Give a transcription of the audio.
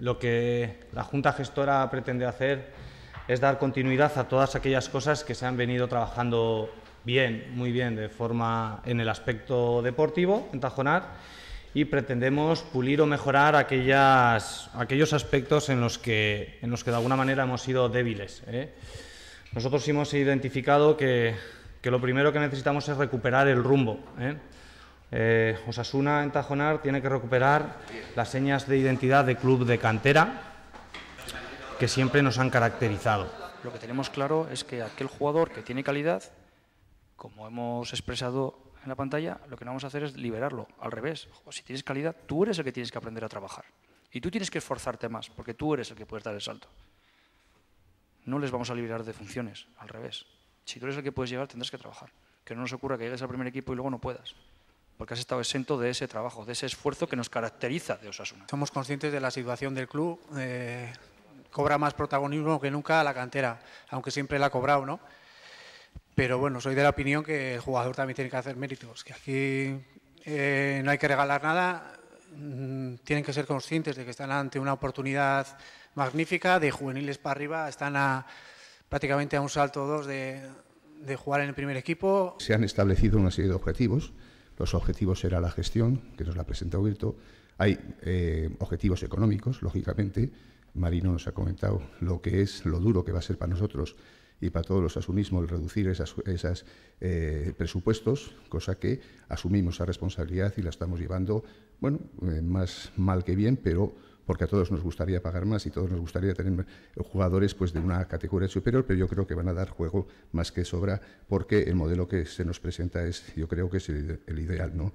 lo que la Junta Gestora pretende hacer es dar continuidad a todas aquellas cosas que se han venido trabajando bien, muy bien, de forma en el aspecto deportivo, en Tajonar, y pretendemos pulir o mejorar aquellas, aquellos aspectos en los, que, en los que de alguna manera hemos sido débiles. ¿eh? Nosotros hemos identificado que, que, lo primero que necesitamos es recuperar el rumbo. ¿eh? Eh, Osasuna en Tajonar tiene que recuperar las señas de identidad de club de cantera que siempre nos han caracterizado. Lo que tenemos claro es que aquel jugador que tiene calidad, como hemos expresado en la pantalla, lo que no vamos a hacer es liberarlo. Al revés, si tienes calidad, tú eres el que tienes que aprender a trabajar. Y tú tienes que esforzarte más, porque tú eres el que puedes dar el salto. No les vamos a liberar de funciones, al revés. Si tú eres el que puedes llegar, tendrás que trabajar. Que no nos ocurra que llegues al primer equipo y luego no puedas porque has estado exento de ese trabajo, de ese esfuerzo que nos caracteriza de Osasuna. Somos conscientes de la situación del club, eh, cobra más protagonismo que nunca a la cantera, aunque siempre la ha cobrado, ¿no? Pero bueno, soy de la opinión que el jugador también tiene que hacer méritos, que aquí eh, no hay que regalar nada, mm, tienen que ser conscientes de que están ante una oportunidad magnífica, de juveniles para arriba, están a, prácticamente a un salto o dos de, de jugar en el primer equipo. Se han establecido una serie de objetivos los objetivos era la gestión, que nos la ha presentado Huberto. Hay eh, objetivos económicos, lógicamente. Marino nos ha comentado lo que es, lo duro que va a ser para nosotros y para todos los asunismos el reducir esos esas, eh, presupuestos, cosa que asumimos esa responsabilidad y la estamos llevando, bueno, eh, más mal que bien, pero porque a todos nos gustaría pagar más y todos nos gustaría tener jugadores pues de una categoría superior, pero yo creo que van a dar juego más que sobra porque el modelo que se nos presenta es yo creo que es el, ideal, ¿no?